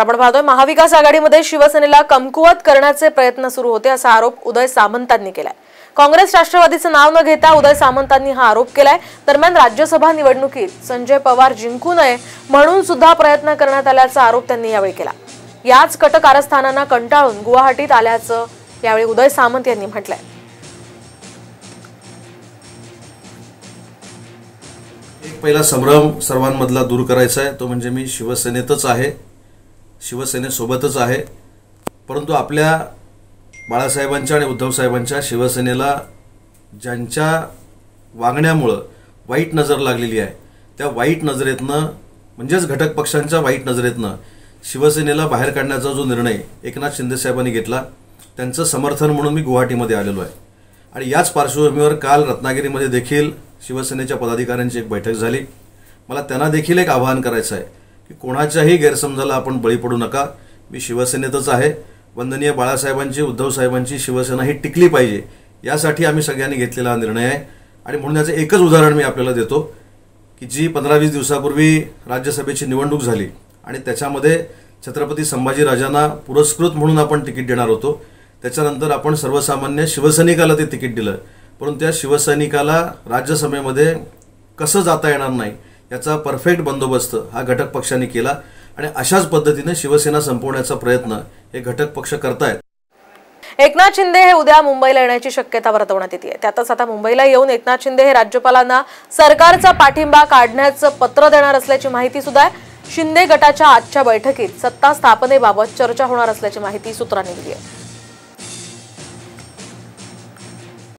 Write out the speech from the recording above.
आपण पाहतोय महाविकास आघाडीमध्ये शिवसेनेला कमकुवत करण्याचे प्रयत्न सुरू होते असा आरोप उदय सामंतांनी केलाय काँग्रेस राष्ट्रवादीचं नाव न घेता उदय सामंतांनी हा आरोप केलाय दरम्यान राज्यसभा निवडणुकीत संजय पवार जिंकू नये म्हणून सुद्धा प्रयत्न करण्यात आल्याचा आरोप त्यांनी यावेळी केला याच कट कारस्थानांना कंटाळून गुवाहाटीत आल्याचं यावेळी उदय सामंत यांनी म्हटलंय एक पहिला संभ्रम सर्वांमधला दूर करायचा आहे तो म्हणजे मी शिवसेनेतच आहे शिवसेनेसोबतच आहे परंतु आपल्या बाळासाहेबांच्या आणि उद्धवसाहेबांच्या शिवसेनेला ज्यांच्या वागण्यामुळं वाईट नजर लागलेली आहे त्या वाईट नजरेतनं म्हणजेच घटक पक्षांच्या वाईट नजरेतनं शिवसेनेला बाहेर काढण्याचा जो निर्णय एकनाथ शिंदेसाहेबांनी घेतला त्यांचं समर्थन म्हणून मी गुवाहाटीमध्ये आलेलो आहे आणि याच पार्श्वभूमीवर काल रत्नागिरीमध्ये देखील शिवसेनेच्या पदाधिकाऱ्यांची एक बैठक झाली मला त्यांना देखील एक आवाहन करायचं आहे की कोणाच्याही गैरसमजाला आपण बळी पडू नका मी शिवसेनेतच आहे वंदनीय बाळासाहेबांची उद्धव साहेबांची शिवसेना ही टिकली पाहिजे यासाठी आम्ही सगळ्यांनी घेतलेला निर्णय आहे आणि म्हणून याचं एकच उदाहरण मी आपल्याला देतो की जी पंधरा वीस दिवसापूर्वी राज्यसभेची निवडणूक झाली आणि त्याच्यामध्ये छत्रपती संभाजीराजांना पुरस्कृत म्हणून आपण तिकीट देणार होतो त्याच्यानंतर आपण सर्वसामान्य शिवसैनिकाला ते तिकीट दिलं परंतु त्या शिवसैनिकाला राज्यसभेमध्ये कसं जाता येणार नाही याचा परफेक्ट बंदोबस्त हा घटक पक्षांनी केला आणि अशाच पद्धतीने शिवसेना संपवण्याचा प्रयत्न हे घटक पक्ष करतायत एकनाथ शिंदे हे उद्या मुंबईला येण्याची शक्यता वर्तवण्यात येते त्यातच आता मुंबईला येऊन एकनाथ शिंदे हे राज्यपालांना सरकारचा पाठिंबा काढण्याचं पत्र देणार असल्याची माहिती सुद्धा आहे शिंदे गटाच्या आजच्या बैठकीत सत्ता स्थापनेबाबत चर्चा होणार असल्याची माहिती सूत्रांनी दिली आहे